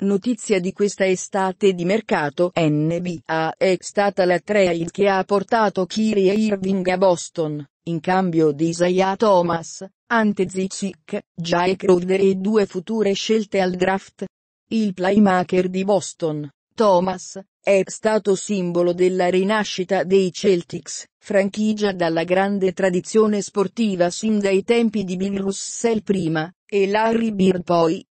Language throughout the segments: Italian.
Notizia di questa estate di mercato NBA è stata la trade che ha portato Kyrie Irving a Boston, in cambio di Isaiah Thomas, Ante Zizic, Jai Crowder e due future scelte al draft. Il playmaker di Boston, Thomas, è stato simbolo della rinascita dei Celtics, franchigia dalla grande tradizione sportiva sin dai tempi di Bill Russell prima, e Larry Bird poi,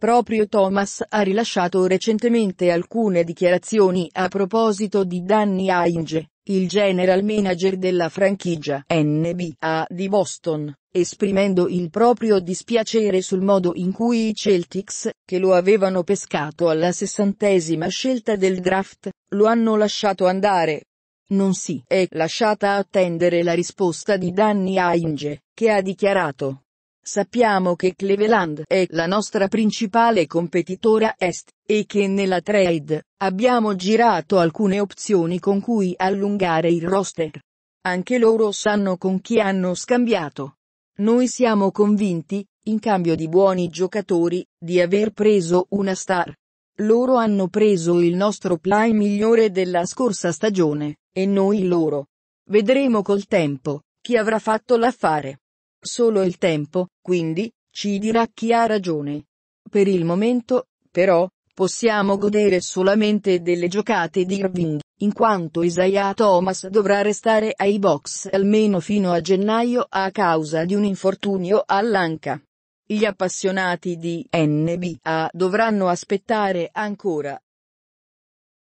Proprio Thomas ha rilasciato recentemente alcune dichiarazioni a proposito di Danny Ainge, il general manager della franchigia NBA di Boston, esprimendo il proprio dispiacere sul modo in cui i Celtics, che lo avevano pescato alla sessantesima scelta del draft, lo hanno lasciato andare. Non si è lasciata attendere la risposta di Danny Ainge, che ha dichiarato Sappiamo che Cleveland è la nostra principale competitora est, e che nella trade, abbiamo girato alcune opzioni con cui allungare il roster. Anche loro sanno con chi hanno scambiato. Noi siamo convinti, in cambio di buoni giocatori, di aver preso una star. Loro hanno preso il nostro play migliore della scorsa stagione, e noi loro. Vedremo col tempo, chi avrà fatto l'affare. Solo il tempo, quindi, ci dirà chi ha ragione. Per il momento, però, possiamo godere solamente delle giocate di Irving, in quanto Isaiah Thomas dovrà restare ai box almeno fino a gennaio a causa di un infortunio all'anca. Gli appassionati di NBA dovranno aspettare ancora